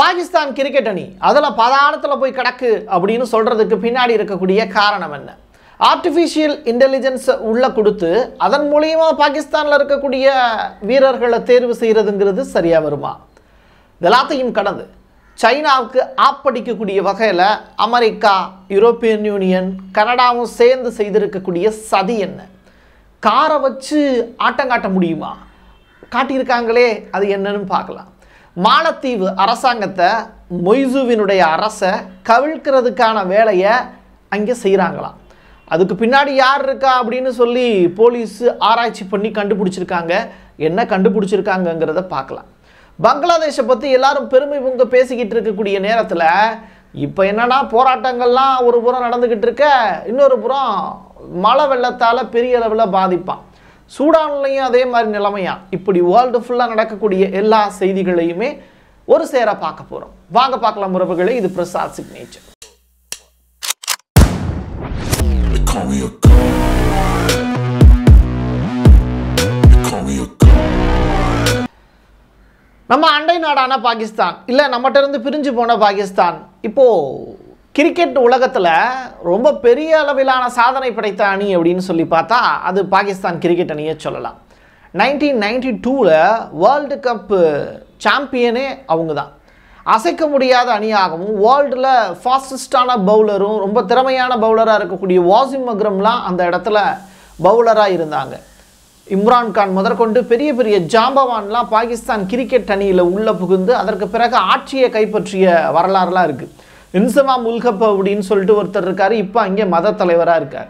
Pakistan cricket அணி அதில் பதானத்தில் போய் கிடக்கு அப்படின்னு சொல்கிறதுக்கு பின்னாடி இருக்கக்கூடிய காரணம் என்ன ஆர்டிஃபிஷியல் இன்டெலிஜென்ஸை உள்ளே கொடுத்து அதன் மூலியமாக பாகிஸ்தானில் இருக்கக்கூடிய வீரர்களை தேர்வு செய்கிறதுங்கிறது சரியாக வருமா இதெல்லாத்தையும் கடந்து சைனாவுக்கு ஆப்படிக்கக்கூடிய வகையில் அமெரிக்கா யூரோப்பியன் யூனியன் கனடாவும் சேர்ந்து செய்திருக்கக்கூடிய சதி என்ன காரை வச்சு ஆட்டம் காட்ட முடியுமா காட்டியிருக்காங்களே அது என்னன்னு பார்க்கலாம் மாலத்தீவு அரசாங்கத்தை மொய்சுவினுடைய அரசை கவிழ்க்கிறதுக்கான வேலையை அங்கே செய்கிறாங்களாம் அதுக்கு பின்னாடி யார் இருக்கா அப்படின்னு சொல்லி போலீஸ் ஆராய்ச்சி பண்ணி கண்டுபிடிச்சிருக்காங்க என்ன கண்டுபிடிச்சிருக்காங்கங்கிறத பார்க்கலாம் பங்களாதேஷை பற்றி எல்லாரும் பெருமை பொங்க பேசிக்கிட்டு இருக்கக்கூடிய நேரத்தில் இப்போ என்னென்னா போராட்டங்கள்லாம் ஒரு புறம் நடந்துக்கிட்டு இருக்க இன்னொரு புறம் மழை வெள்ளத்தால் பெரிய அளவில் பாதிப்பான் சூடான்லையும் அதே மாதிரி நிலைமையா இப்படி வேர்ல்டு ஃபுல்லாக நடக்கக்கூடிய எல்லா செய்திகளையுமே ஒரு சேர பார்க்க போகிறோம் வாங்க பார்க்கலாம் உறவுகளை இது பிரசாத் சிக்னேச்சர் நம்ம அண்டை நாடான பாகிஸ்தான் இல்லை நம்மகிட்ட இருந்து பிரிஞ்சு போன பாகிஸ்தான் இப்போது கிரிக்கெட் உலகத்தில் ரொம்ப பெரிய அளவிலான சாதனை படைத்த அணி அப்படின்னு சொல்லி பார்த்தா அது பாகிஸ்தான் கிரிக்கெட் அணியை சொல்லலாம் நைன்டீன் நைன்டி டூவில் வேர்ல்டு கப்பு சாம்பியனே அவங்க தான் அசைக்க முடியாத அணியாகவும் வேர்ல்டில் ஃபாஸ்டஸ்டான பவுலரும் ரொம்ப திறமையான பவுலராக இருக்கக்கூடிய வாசிம் அக்ரம்லாம் அந்த இடத்துல பவுலராக இருந்தாங்க இம்ரான்கான் முதற்கொண்டு பெரிய பெரிய ஜாம்பவான்லாம் பாகிஸ்தான் கிரிக்கெட் அணியில் உள்ளே புகுந்து அதற்கு பிறகு ஆட்சியை கைப்பற்றிய வரலாறுலாம் இருக்குது இன்சமா முல்கப் அப்படின்னு சொல்லிட்டு ஒருத்தர் இருக்கார் இப்போ அங்கே மத தலைவராக இருக்கார்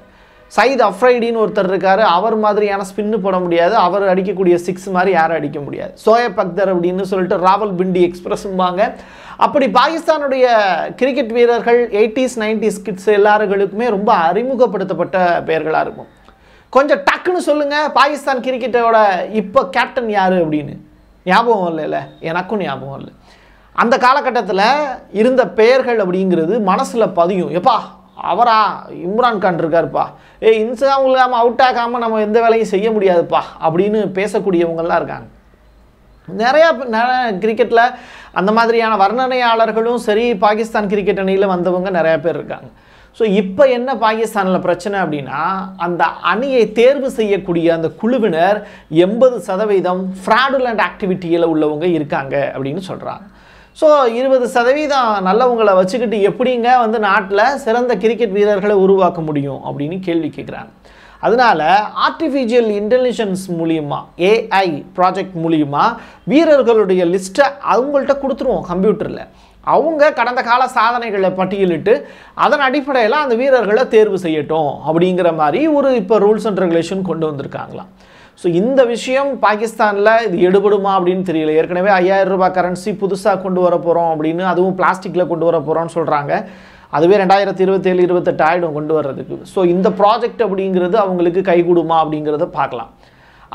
சயித் அஃப்ரைடின்னு ஒருத்தர் இருக்கார் அவர் மாதிரியான ஸ்பின்னு போட முடியாது அவர் அடிக்கக்கூடிய சிக்ஸ் மாதிரி யாரும் அடிக்க முடியாது சோயப் அக்தர் அப்படின்னு சொல்லிட்டு ராவல் பிண்டி எக்ஸ்பிரஸ்ம்பாங்க அப்படி பாகிஸ்தானுடைய கிரிக்கெட் வீரர்கள் எயிட்டிஸ் நைன்டிஸ் கிட்ஸ் எல்லாருகளுக்குமே ரொம்ப அறிமுகப்படுத்தப்பட்ட பெயர்களாக இருக்கும் கொஞ்சம் டக்குன்னு சொல்லுங்கள் பாகிஸ்தான் கிரிக்கெட்டோட இப்போ கேப்டன் யார் அப்படின்னு ஞாபகம் இல்லைல்ல எனக்கும் ஞாபகம் இல்லை அந்த காலகட்டத்தில் இருந்த பெயர்கள் அப்படிங்கிறது மனசில் பதியும் எப்பா அவரா இம்ரான் கான் இருக்காருப்பா ஏ இன்சாம் இல்லாமல் அவுட் ஆகாமல் நம்ம எந்த வேலையும் செய்ய முடியாதுப்பா அப்படின்னு பேசக்கூடியவங்கள்லாம் இருக்காங்க நிறையா கிரிக்கெட்டில் அந்த மாதிரியான வர்ணனையாளர்களும் சரி பாகிஸ்தான் கிரிக்கெட் அணியில் வந்தவங்க நிறையா பேர் இருக்காங்க ஸோ இப்போ என்ன பாகிஸ்தானில் பிரச்சனை அப்படின்னா அந்த அணியை தேர்வு செய்யக்கூடிய அந்த குழுவினர் எண்பது சதவீதம் ஃப்ராடுலண்ட் ஆக்டிவிட்டியில் உள்ளவங்க இருக்காங்க அப்படின்னு சொல்கிறாங்க ஸோ இருபது சதவீதம் நல்லவங்களை வச்சுக்கிட்டு எப்படிங்க வந்து நாட்டில் சிறந்த கிரிக்கெட் வீரர்களை உருவாக்க முடியும் அப்படின்னு கேள்வி கேட்குறாங்க அதனால் ஆர்டிஃபிஷியல் இன்டெலிஜென்ஸ் மூலியமாக ஏஐ ப்ராஜெக்ட் மூலியமாக வீரர்களுடைய லிஸ்ட்டை அவங்கள்ட்ட கொடுத்துருவோம் கம்ப்யூட்டரில் அவங்க கடந்த கால சாதனைகளை பட்டியலிட்டு அதன் அடிப்படையில் அந்த வீரர்களை தேர்வு செய்யட்டும் அப்படிங்கிற மாதிரி ஒரு இப்போ ரூல்ஸ் அண்ட் ரெகுலேஷன் கொண்டு வந்திருக்காங்களாம் ஸோ இந்த விஷயம் பாகிஸ்தானில் இது எடுபடுமா அப்படின்னு தெரியல ஏற்கனவே ஐயாயிரம் ரூபாய் கரன்சி புதுசாக கொண்டு வர போகிறோம் அப்படின்னு அதுவும் பிளாஸ்டிக்கில் கொண்டு வர போகிறோம்னு சொல்கிறாங்க அதுவே ரெண்டாயிரத்தி இருபத்தேழு இருபத்தெட்டு ஆயிடும் கொண்டு வர்றதுக்கு ஸோ இந்த ப்ராஜெக்ட் அப்படிங்கிறது அவங்களுக்கு கைகூடுமா அப்படிங்கிறத பார்க்கலாம்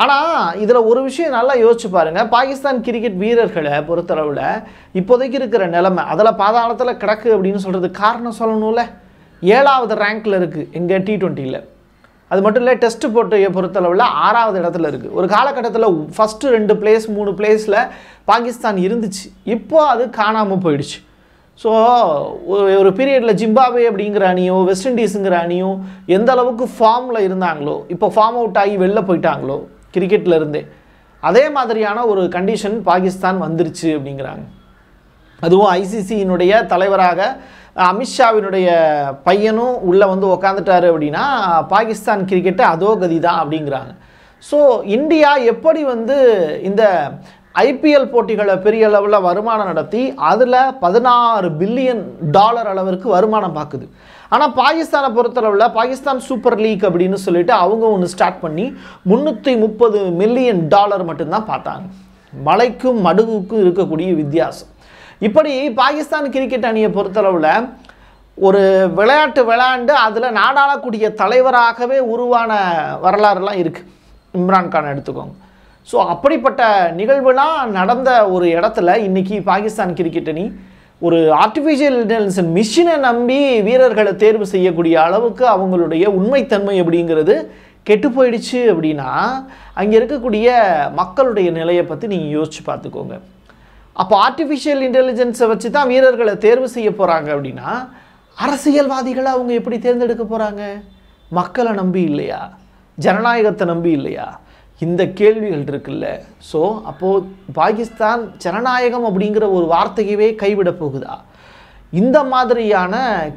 ஆனால் இதில் ஒரு விஷயம் நல்லா யோசிச்சு பாருங்கள் பாகிஸ்தான் கிரிக்கெட் வீரர்களை பொறுத்தளவில் இப்போதைக்கு இருக்கிற நிலமை அதில் பாதாளத்தில் கிடக்கு அப்படின்னு சொல்கிறது காரணம் சொல்லணும்ல ஏழாவது ரேங்க்கில் இருக்குது எங்கள் டி ட்வெண்ட்டியில் அது மட்டும் இல்லை டெஸ்ட் போட்டியை பொறுத்தளவில் ஆறாவது இடத்துல இருக்குது ஒரு காலகட்டத்தில் ஃபஸ்ட்டு ரெண்டு பிளேஸ் மூணு பிளேஸில் பாகிஸ்தான் இருந்துச்சு இப்போது அது காணாமல் போயிடுச்சு ஸோ ஒரு பீரியடில் ஜிம்பாபே அப்படிங்கிற அணியோ வெஸ்ட் இண்டீஸுங்கிற அணியோ எந்த அளவுக்கு ஃபார்மில் இருந்தாங்களோ இப்போ ஃபார்ம் அவுட் ஆகி வெளில போயிட்டாங்களோ கிரிக்கெட்டில் இருந்தே அதே மாதிரியான ஒரு கண்டிஷன் பாகிஸ்தான் வந்துருச்சு அப்படிங்கிறாங்க அதுவும் ஐசிசியினுடைய தலைவராக அமித்ஷாவினுடைய பையனும் உள்ளே வந்து உக்காந்துட்டாரு அப்படின்னா பாகிஸ்தான் கிரிக்கெட்டு அதோ கதி தான் அப்படிங்கிறாங்க ஸோ இந்தியா எப்படி வந்து இந்த ஐபிஎல் போட்டிகளை பெரிய அளவில் வருமானம் நடத்தி அதில் பதினாறு பில்லியன் டாலர் அளவிற்கு வருமானம் பார்க்குது ஆனால் பாகிஸ்தானை பொறுத்தளவில் பாகிஸ்தான் சூப்பர் லீக் அப்படின்னு சொல்லிட்டு அவங்க ஒன்று ஸ்டார்ட் பண்ணி முந்நூற்றி முப்பது மில்லியன் டாலர் மட்டும்தான் பார்த்தாங்க மலைக்கும் மடுகுக்கும் இருக்கக்கூடிய வித்தியாசம் இப்படி பாகிஸ்தான் கிரிக்கெட் அணியை பொறுத்தளவில் ஒரு விளையாட்டு விளையாண்டு அதில் நாடாளக்கூடிய தலைவராகவே உருவான வரலாறுலாம் இருக்குது இம்ரான்கான் எடுத்துக்கோங்க ஸோ அப்படிப்பட்ட நிகழ்வுலாம் நடந்த ஒரு இடத்துல இன்றைக்கி பாகிஸ்தான் கிரிக்கெட் அணி ஒரு ஆர்டிஃபிஷியல் இன்டெலிஜென்ஸ் மிஷினை நம்பி வீரர்களை தேர்வு செய்யக்கூடிய அளவுக்கு அவங்களுடைய உண்மைத்தன்மை அப்படிங்கிறது கெட்டு போயிடுச்சு அப்படின்னா அங்கே இருக்கக்கூடிய மக்களுடைய நிலையை பற்றி நீங்கள் யோசித்து பார்த்துக்கோங்க அப்போ ஆர்டிஃபிஷியல் இன்டெலிஜென்ஸை வச்சு தான் வீரர்களை தேர்வு செய்ய போகிறாங்க அப்படின்னா அரசியல்வாதிகளை அவங்க எப்படி தேர்ந்தெடுக்க போகிறாங்க மக்களை நம்பி இல்லையா ஜனநாயகத்தை நம்பி இல்லையா இந்த கேள்விகள் இருக்குல்ல ஸோ அப்போது பாகிஸ்தான் ஜனநாயகம் அப்படிங்கிற ஒரு வார்த்தையவே கைவிட போகுதா இந்த மாதிரியான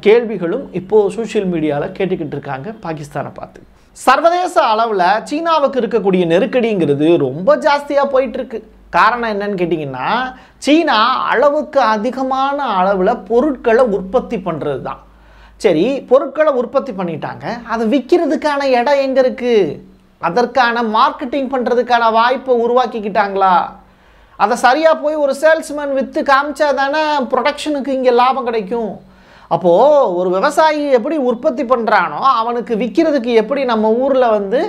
கேள்விகளும் இப்போது சோஷியல் மீடியாவில் கேட்டுக்கிட்டு இருக்காங்க பாகிஸ்தானை பார்த்து சர்வதேச அளவில் சீனாவுக்கு இருக்கக்கூடிய நெருக்கடிங்கிறது ரொம்ப ஜாஸ்தியாக போயிட்டுருக்கு காரணம் என்னன்னு கேட்டிங்கன்னா சீனா அளவுக்கு அதிகமான அளவில் பொருட்களை உற்பத்தி பண்ணுறது தான் சரி பொருட்களை உற்பத்தி பண்ணிட்டாங்க அதை விற்கிறதுக்கான இடம் எங்கே இருக்குது அதற்கான மார்க்கெட்டிங் பண்ணுறதுக்கான வாய்ப்பை உருவாக்கிக்கிட்டாங்களா அதை சரியாக போய் ஒரு சேல்ஸ்மேன் விற்று காமிச்சா தானே ப்ரொடக்ஷனுக்கு இங்கே லாபம் கிடைக்கும் அப்போது ஒரு விவசாயி எப்படி உற்பத்தி பண்ணுறானோ அவனுக்கு விற்கிறதுக்கு எப்படி நம்ம ஊரில் வந்து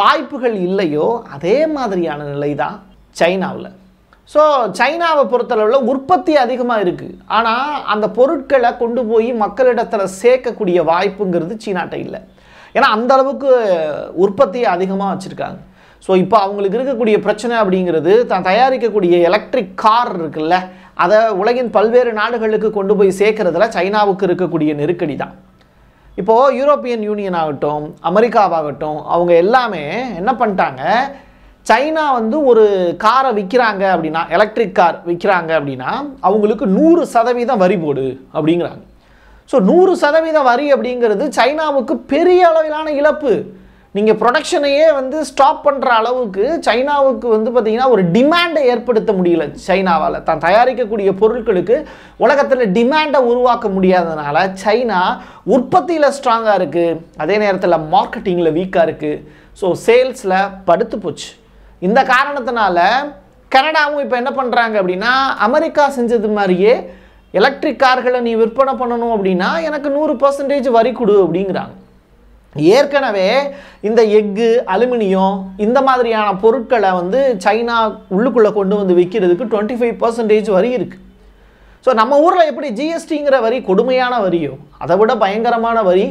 வாய்ப்புகள் இல்லையோ அதே மாதிரியான நிலை தான் சைனாவில் ஸோ சைனாவை பொறுத்தளவில் உற்பத்தி அதிகமாக இருக்குது ஆனால் அந்த பொருட்களை கொண்டு போய் மக்களிடத்தில் சேர்க்கக்கூடிய வாய்ப்புங்கிறது சீனாட்ட இல்லை ஏன்னா அந்த அளவுக்கு உற்பத்தியை அதிகமாக வச்சுருக்காங்க ஸோ இப்போ அவங்களுக்கு இருக்கக்கூடிய பிரச்சனை அப்படிங்கிறது தான் தயாரிக்கக்கூடிய எலக்ட்ரிக் கார் இருக்குல்ல அதை உலகின் பல்வேறு நாடுகளுக்கு கொண்டு போய் சேர்க்கறதுல சைனாவுக்கு இருக்கக்கூடிய நெருக்கடி தான் இப்போது யூரோப்பியன் யூனியன் ஆகட்டும் அமெரிக்காவாகட்டும் அவங்க எல்லாமே என்ன பண்ணிட்டாங்க சைனா வந்து ஒரு காரை விற்கிறாங்க அப்படின்னா எலக்ட்ரிக் கார் விற்கிறாங்க அப்படின்னா அவங்களுக்கு நூறு சதவீதம் வரி போடு அப்படிங்கிறாங்க ஸோ நூறு சதவீதம் வரி அப்படிங்கிறது சைனாவுக்கு பெரிய அளவிலான இழப்பு நீங்கள் ப்ரொடக்ஷனையே வந்து ஸ்டாப் பண்ணுற அளவுக்கு சைனாவுக்கு வந்து பார்த்திங்கன்னா ஒரு டிமாண்டை ஏற்படுத்த முடியல சைனாவால் தான் தயாரிக்கக்கூடிய பொருட்களுக்கு உலகத்தில் டிமாண்டை உருவாக்க முடியாததுனால சைனா உற்பத்தியில் ஸ்ட்ராங்காக இருக்குது அதே நேரத்தில் மார்க்கெட்டிங்கில் வீக்காக இருக்குது ஸோ சேல்ஸில் படுத்து போச்சு இந்த காரணத்தினால கனடாவும் இப்போ என்ன பண்ணுறாங்க அப்படின்னா அமெரிக்கா செஞ்சது மாதிரியே எலக்ட்ரிக் கார்களை நீ விற்பனை பண்ணணும் அப்படின்னா எனக்கு நூறு பர்சன்டேஜ் வரி கொடு அப்படிங்கிறாங்க ஏற்கனவே இந்த எஃகு அலுமினியம் இந்த மாதிரியான பொருட்களை வந்து சைனா உள்ளுக்குள்ளே கொண்டு வந்து விற்கிறதுக்கு டுவெண்ட்டி ஃபைவ் பர்சன்டேஜ் வரி இருக்குது ஸோ நம்ம ஊரில் எப்படி ஜிஎஸ்டிங்கிற வரி கொடுமையான வரியோ அதை விட பயங்கரமான வரி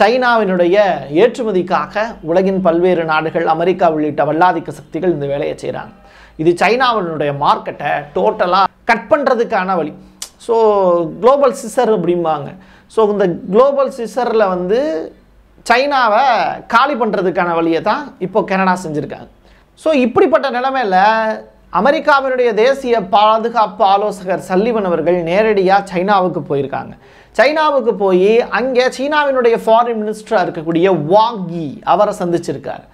சைனாவினுடைய ஏற்றுமதிக்காக உலகின் பல்வேறு நாடுகள் அமெரிக்கா உள்ளிட்ட வல்லாதிக்க சக்திகள் இந்த வேலையை செய்கிறாங்க இது சைனாவினுடைய மார்க்கெட்டை டோட்டலாக கட் பண்ணுறதுக்கான வழி ஸோ குளோபல் சிசர் அப்படிம்பாங்க ஸோ இந்த குளோபல் சிசரில் வந்து சைனாவை காலி பண்ணுறதுக்கான வழியை தான் இப்போ கனடா செஞ்சுருக்காங்க ஸோ இப்படிப்பட்ட நிலைமையில் அமெரிக்காவினுடைய தேசிய பாதுகாப்பு ஆலோசகர் சல்லிவன் அவர்கள் நேரடியாக சைனாவுக்கு போயிருக்காங்க சைனாவுக்கு போய் அங்கே சீனாவினுடைய ஃபாரின் மினிஸ்டராக இருக்கக்கூடிய வாங்கி அவரை சந்திச்சிருக்கார்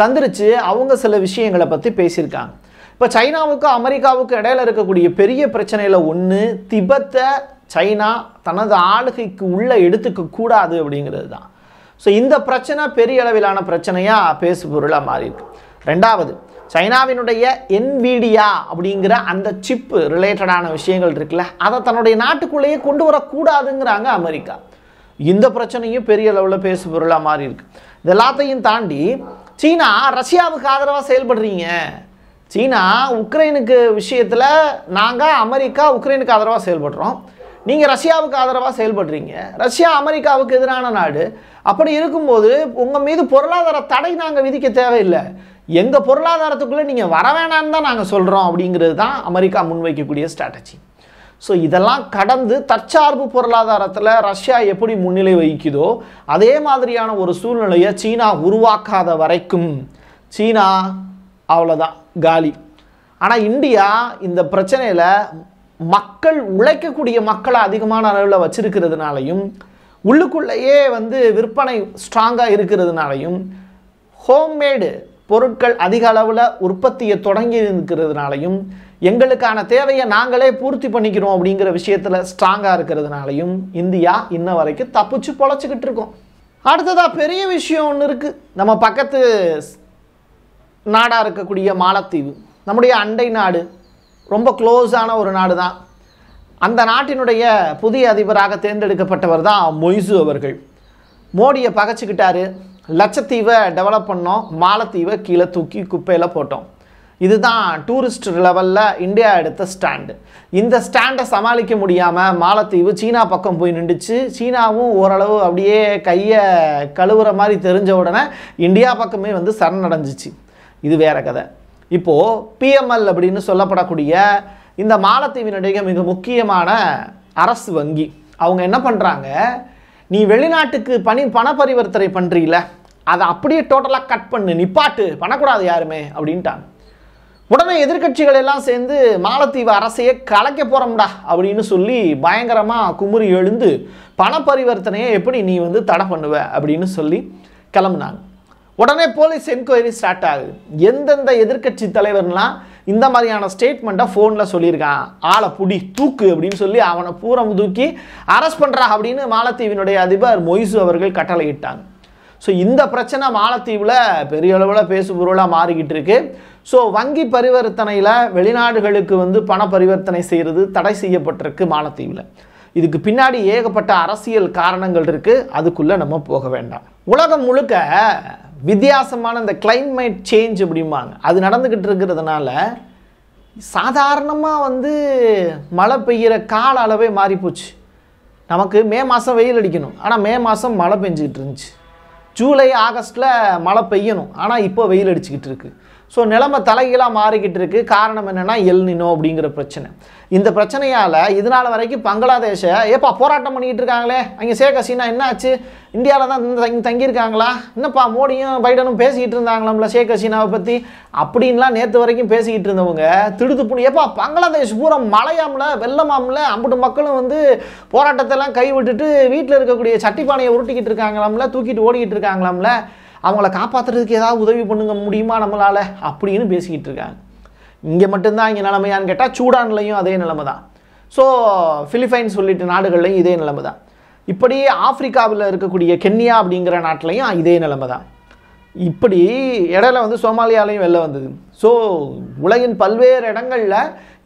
சந்திச்சு அவங்க சில விஷயங்களை பற்றி பேசியிருக்காங்க இப்போ சைனாவுக்கும் அமெரிக்காவுக்கும் இடையில இருக்கக்கூடிய பெரிய பிரச்சனையில் ஒன்று திபத்தை சைனா தனது ஆளுகைக்கு உள்ளே எடுத்துக்க கூடாது அப்படிங்கிறது தான் ஸோ இந்த பிரச்சனை பெரிய அளவிலான பிரச்சனையாக பேசு பொருளாக மாறியிருக்கு ரெண்டாவது சைனாவினுடைய என்விடியா அப்படிங்கிற அந்த சிப்பு ரிலேட்டடான விஷயங்கள் இருக்குல்ல அதை தன்னுடைய நாட்டுக்குள்ளேயே கொண்டு வரக்கூடாதுங்கிறாங்க அமெரிக்கா இந்த பிரச்சனையும் பெரிய அளவில் பேசு பொருளாக மாறி இருக்கு இது எல்லாத்தையும் தாண்டி சீனா ரஷ்யாவுக்கு ஆதரவாக செயல்படுறீங்க சீனா உக்ரைனுக்கு விஷயத்தில் நாங்கள் அமெரிக்கா உக்ரைனுக்கு ஆதரவாக செயல்படுறோம் நீங்கள் ரஷ்யாவுக்கு ஆதரவாக செயல்படுறீங்க ரஷ்யா அமெரிக்காவுக்கு எதிரான நாடு அப்படி இருக்கும்போது உங்கள் மீது பொருளாதார தடை நாங்கள் விதிக்க தேவையில்லை எங்கள் பொருளாதாரத்துக்குள்ளே நீங்கள் வர வேணான்னு தான் நாங்கள் சொல்கிறோம் அப்படிங்கிறது தான் அமெரிக்கா முன்வைக்கக்கூடிய ஸ்ட்ராட்டஜி ஸோ இதெல்லாம் கடந்து தற்சார்பு பொருளாதாரத்தில் ரஷ்யா எப்படி முன்னிலை வகிக்குதோ அதே மாதிரியான ஒரு சூழ்நிலையை சீனா உருவாக்காத வரைக்கும் சீனா அவ்வளோதான் காலி ஆனால் இந்தியா இந்த பிரச்சனையில் மக்கள் உழைக்கக்கூடிய மக்களை அதிகமான அளவில் வச்சிருக்கிறதுனாலையும் உள்ளுக்குள்ளேயே வந்து விற்பனை ஸ்ட்ராங்காக இருக்கிறதுனாலையும் ஹோம்மேடு பொருட்கள் அதிக அளவில் உற்பத்தியை தொடங்கி இருக்கிறதுனாலையும் எங்களுக்கான தேவையை நாங்களே பூர்த்தி பண்ணிக்கிறோம் அப்படிங்கிற விஷயத்தில் ஸ்ட்ராங்காக இருக்கிறதுனாலையும் இந்தியா இன்ன வரைக்கும் தப்பிச்சு பொழைச்சிக்கிட்டு இருக்கோம் அடுத்ததாக பெரிய விஷயம் ஒன்று இருக்குது நம்ம பக்கத்து நாடாக இருக்கக்கூடிய மாலத்தீவு நம்முடைய அண்டை நாடு ரொம்ப க்ளோஸான ஒரு நாடு தான் அந்த நாட்டினுடைய புதிய அதிபராக தேர்ந்தெடுக்கப்பட்டவர் தான் மொய்சு அவர்கள் மோடியை பகச்சிக்கிட்டாரு லட்சத்தீவை டெவலப் பண்ணோம் மாலத்தீவை கீழே தூக்கி குப்பையில் போட்டோம் இதுதான் டூரிஸ்ட் லெவலில் இந்தியா எடுத்த ஸ்டாண்டு இந்த ஸ்டாண்டை சமாளிக்க முடியாமல் மாலத்தீவு சீனா பக்கம் போய் நின்றுச்சு சீனாவும் ஓரளவு அப்படியே கையை கழுவுற மாதிரி தெரிஞ்ச உடனே இந்தியா பக்கமே வந்து சரணடைஞ்சிச்சு இது வேறு கதை இப்போது பிஎம்எல் அப்படின்னு சொல்லப்படக்கூடிய இந்த மாலத்தீவினுடைய மிக முக்கியமான அரசு வங்கி அவங்க என்ன பண்ணுறாங்க நீ வெளிநாட்டுக்கு பணி பண பரிவர்த்தனை பண்ணுறீல அதை அப்படியே டோட்டலாக கட் பண்ணு நிப்பாட்டு பண்ணக்கூடாது யாருமே அப்படின்ட்டாங்க உடனே எதிர்கட்சிகள் எல்லாம் சேர்ந்து மாலத்தீவு அரசையே கலைக்க போகிறோம்டா அப்படின்னு சொல்லி பயங்கரமாக குமுறி எழுந்து பண பரிவர்த்தனையை எப்படி நீ வந்து தடை பண்ணுவ அப்படின்னு சொல்லி கிளம்புனாங்க உடனே போலீஸ் என்கொயரி ஸ்டார்ட் ஆகுது எந்தெந்த எதிர்கட்சி தலைவர்லாம் இந்த மாதிரியான ஸ்டேட்மெண்ட்டை ஃபோனில் சொல்லியிருக்கான் ஆளை புடி தூக்கு அப்படின்னு சொல்லி அவனை பூரம் தூக்கி அரெஸ்ட் பண்ணுறா அப்படின்னு மாலத்தீவினுடைய அதிபர் மொய்சு அவர்கள் கட்டளையிட்டாங்க ஸோ இந்த பிரச்சனை மாலத்தீவில் பெரிய அளவில் பொருளாக மாறிக்கிட்டு இருக்கு ஸோ வங்கி பரிவர்த்தனையில் வெளிநாடுகளுக்கு வந்து பண பரிவர்த்தனை செய்கிறது தடை செய்யப்பட்டிருக்கு மாலத்தீவில் இதுக்கு பின்னாடி ஏகப்பட்ட அரசியல் காரணங்கள் இருக்குது அதுக்குள்ளே நம்ம போக வேண்டாம் உலகம் முழுக்க வித்தியாசமான இந்த கிளைமேட் சேஞ்ச் அப்படிம்பாங்க அது நடந்துக்கிட்டு இருக்கிறதுனால சாதாரணமாக வந்து மழை பெய்கிற கால அளவே மாறிப்போச்சு நமக்கு மே மாதம் வெயில் அடிக்கணும் ஆனால் மே மாதம் மழை பெஞ்சிக்கிட்டு இருந்துச்சு ஜூலை ஆகஸ்ட்டில் மழை பெய்யணும் ஆனால் இப்போ வெயில் அடிச்சுக்கிட்டு இருக்குது ஸோ நிலைமை தலைகீழாக மாறிக்கிட்டு இருக்கு காரணம் என்னென்னா எல்னினோ அப்படிங்கிற பிரச்சனை இந்த பிரச்சனையால் இதனால் வரைக்கும் பங்களாதேஷை ஏப்பா போராட்டம் பண்ணிக்கிட்டு இருக்காங்களே அங்கே ஷேக் ஹசீனா என்னாச்சு இந்தியாவில் தான் தங்கி தங்கியிருக்காங்களா என்னப்பா மோடியும் பைடனும் பேசிக்கிட்டு இருந்தாங்களாம்ல ஷேக் ஹசீனாவை பற்றி அப்படின்லாம் நேற்று வரைக்கும் பேசிக்கிட்டு இருந்தவங்க புண்ணி ஏப்பா பங்களாதேஷ் பூரா மழையாம்ல வெள்ளமாமில் அம்பட்டு மக்களும் வந்து போராட்டத்தெல்லாம் கைவிட்டுட்டு வீட்டில் இருக்கக்கூடிய சட்டிப்பானையை உருட்டிக்கிட்டு இருக்காங்களாம்ல தூக்கிட்டு ஓடிக்கிட்டு இருக்காங்களாம்ல அவங்கள காப்பாற்றுறதுக்கு ஏதாவது உதவி பண்ணுங்க முடியுமா நம்மளால் அப்படின்னு பேசிக்கிட்டு இருக்காங்க இங்கே மட்டும்தான் இங்கே நிலைமையான்னு கேட்டால் சூடான்லையும் அதே நிலமை தான் ஸோ ஃபிலிப்பைன்ஸ் உள்ளிட்ட நாடுகள்லையும் இதே நிலமை தான் இப்படி ஆப்பிரிக்காவில் இருக்கக்கூடிய கென்யா அப்படிங்கிற நாட்டிலையும் இதே நிலமை தான் இப்படி இடையில வந்து சோமாலியாலையும் வெளில வந்தது ஸோ உலகின் பல்வேறு இடங்களில்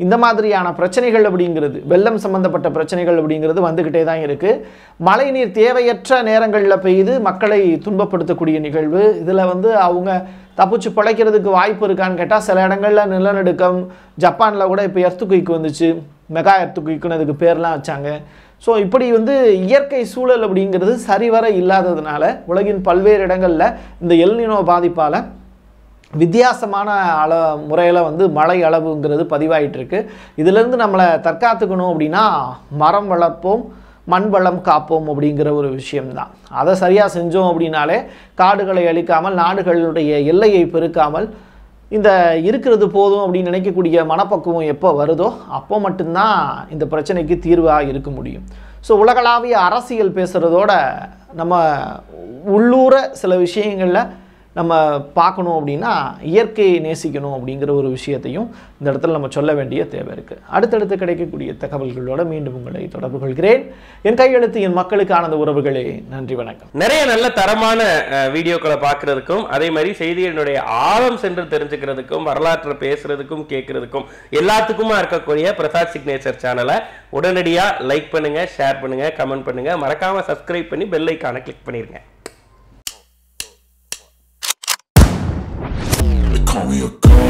இந்த மாதிரியான பிரச்சனைகள் அப்படிங்கிறது வெள்ளம் சம்பந்தப்பட்ட பிரச்சனைகள் அப்படிங்கிறது வந்துக்கிட்டே தான் இருக்குது மழைநீர் தேவையற்ற நேரங்களில் பெய்து மக்களை துன்பப்படுத்தக்கூடிய நிகழ்வு இதில் வந்து அவங்க தப்பிச்சு பிழைக்கிறதுக்கு வாய்ப்பு இருக்கான்னு கேட்டால் சில இடங்களில் நிலநடுக்கம் ஜப்பானில் கூட இப்போ எர்த்துக்குய்க்கு வந்துச்சு மெகா எர்த்துக்குயிக்குன்னு அதுக்கு பேர்லாம் வச்சாங்க ஸோ இப்படி வந்து இயற்கை சூழல் அப்படிங்கிறது சரிவர இல்லாததுனால உலகின் பல்வேறு இடங்களில் இந்த எல்நினோ பாதிப்பால் வித்தியாசமான அள முறையில் வந்து மழை அளவுங்கிறது பதிவாயிட்டிருக்கு இதிலேருந்து நம்மளை தற்காத்துக்கணும் அப்படின்னா மரம் வளர்ப்போம் மண் வளம் காப்போம் அப்படிங்கிற ஒரு விஷயம்தான் அதை சரியாக செஞ்சோம் அப்படின்னாலே காடுகளை அழிக்காமல் நாடுகளுடைய எல்லையை பெருக்காமல் இந்த இருக்கிறது போதும் அப்படின்னு நினைக்கக்கூடிய மனப்பக்குவம் எப்போ வருதோ அப்போ மட்டும்தான் இந்த பிரச்சனைக்கு தீர்வாக இருக்க முடியும் ஸோ உலகளாவிய அரசியல் பேசுகிறதோட நம்ம உள்ளூர சில விஷயங்களில் நம்ம பார்க்கணும் அப்படின்னா இயற்கையை நேசிக்கணும் அப்படிங்கிற ஒரு விஷயத்தையும் இந்த இடத்துல நம்ம சொல்ல வேண்டிய தேவை இருக்குது அடுத்தடுத்து கிடைக்கக்கூடிய தகவல்களோட மீண்டும் உங்களை தொடர்பு கொள்கிறேன் என் கையெழுத்து என் மக்களுக்கு ஆனந்த உறவுகளே நன்றி வணக்கம் நிறைய நல்ல தரமான வீடியோக்களை பார்க்குறதுக்கும் அதே மாதிரி செய்திகளுடைய ஆழம் சென்று தெரிஞ்சுக்கிறதுக்கும் வரலாற்றில் பேசுறதுக்கும் கேட்கறதுக்கும் எல்லாத்துக்குமா இருக்கக்கூடிய பிரசாத் சிக்னேச்சர் சேனலை உடனடியாக லைக் பண்ணுங்கள் ஷேர் பண்ணுங்கள் கமெண்ட் பண்ணுங்கள் மறக்காமல் சப்ஸ்கிரைப் பண்ணி பெல்லைக்கான கிளிக் பண்ணிடுங்க call me a